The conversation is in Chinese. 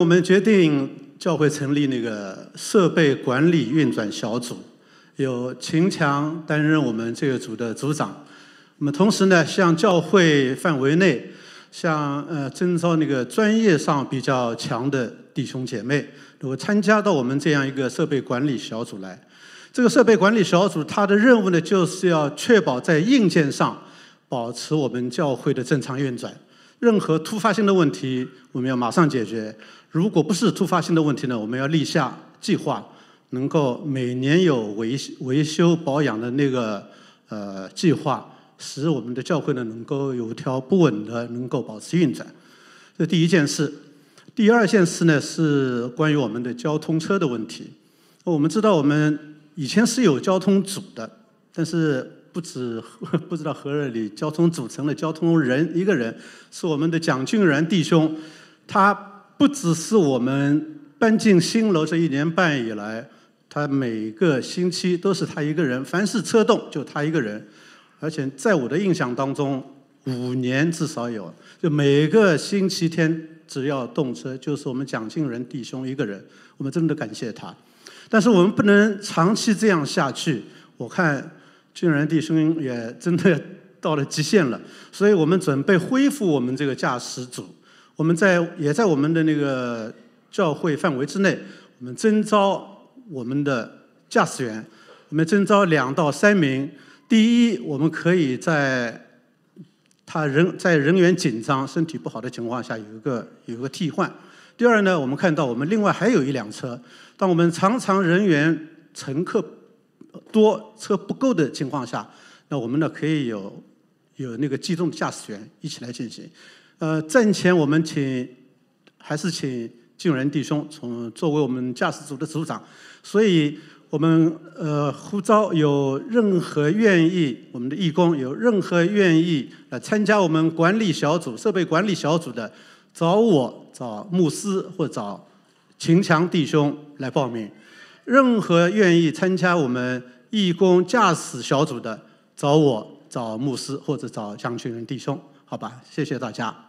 我们决定教会成立那个设备管理运转小组，由秦强担任我们这个组的组长。那么，同时呢，向教会范围内向呃征召那个专业上比较强的弟兄姐妹，如果参加到我们这样一个设备管理小组来。这个设备管理小组它的任务呢，就是要确保在硬件上保持我们教会的正常运转。任何突发性的问题，我们要马上解决。如果不是突发性的问题呢，我们要立下计划，能够每年有维维修保养的那个呃计划，使我们的教会呢能够有条不紊的能够保持运转。这第一件事。第二件事呢是关于我们的交通车的问题。我们知道我们以前是有交通组的，但是。不止 不知道何日里交通组成的交通人一个人是我们的蒋俊然弟兄，他不只是我们搬进新楼这一年半以来，他每个星期都是他一个人，凡是车动就他一个人，而且在我的印象当中，五年至少有，就每个星期天只要动车就是我们蒋俊然弟兄一个人，我们真的感谢他，但是我们不能长期这样下去，我看。救援弟兄也真的到了极限了，所以我们准备恢复我们这个驾驶组。我们在也在我们的那个教会范围之内，我们征招我们的驾驶员。我们征招两到三名。第一，我们可以在他人在人员紧张、身体不好的情况下有一个有一个替换。第二呢，我们看到我们另外还有一辆车，当我们常常人员乘客。多车不够的情况下，那我们呢可以有有那个机动驾驶员一起来进行。呃，暂前我们请还是请静仁弟兄从作为我们驾驶组的组长。所以，我们呃呼召有任何愿意我们的义工有任何愿意来参加我们管理小组设备管理小组的，找我、找牧师或找秦强弟兄来报名。任何愿意参加我们义工驾驶小组的，找我、找牧师或者找江群仁弟兄，好吧，谢谢大家。